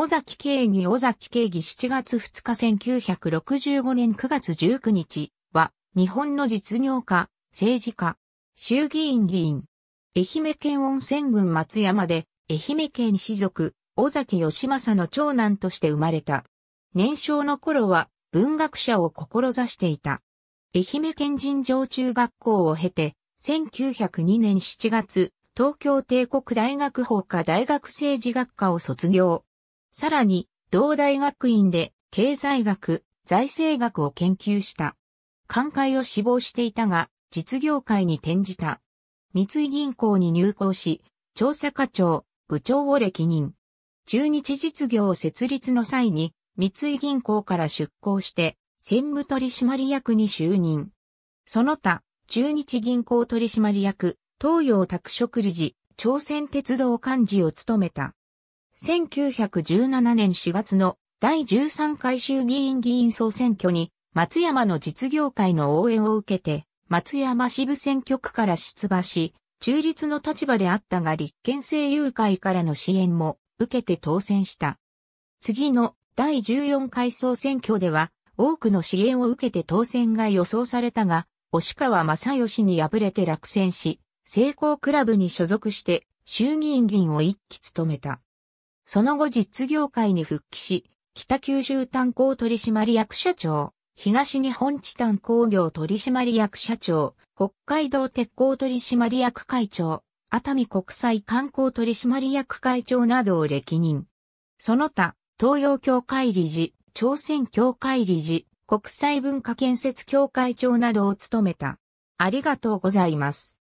尾崎慶義尾崎慶義7月2日1965年9月19日は、日本の実業家、政治家、衆議院議員、愛媛県温泉郡松山で、愛媛県士族、尾崎義政の長男として生まれた。年少の頃は、文学者を志していた。愛媛県人上中学校を経て、1902年7月、東京帝国大学法科大学政治学科を卒業。さらに、同大学院で経済学、財政学を研究した。寛解を志望していたが、実業界に転じた。三井銀行に入行し、調査課長、部長を歴任。中日実業設立の際に、三井銀行から出向して、専務取締役に就任。その他、中日銀行取締役、東洋拓殖理事、朝鮮鉄道幹事を務めた。1917年4月の第13回衆議院議員総選挙に、松山の実業界の応援を受けて、松山支部選挙区から出馬し、中立の立場であったが立憲政友会からの支援も受けて当選した。次の第14回総選挙では、多くの支援を受けて当選が予想されたが、押川正義に敗れて落選し、成功クラブに所属して衆議院議員を一期務めた。その後実業界に復帰し、北九州炭鉱取締役社長、東日本地炭工業取締役社長、北海道鉄鋼取締役会長、熱海国際観光取締役会長などを歴任。その他、東洋協会理事、朝鮮協会理事、国際文化建設協会長などを務めた。ありがとうございます。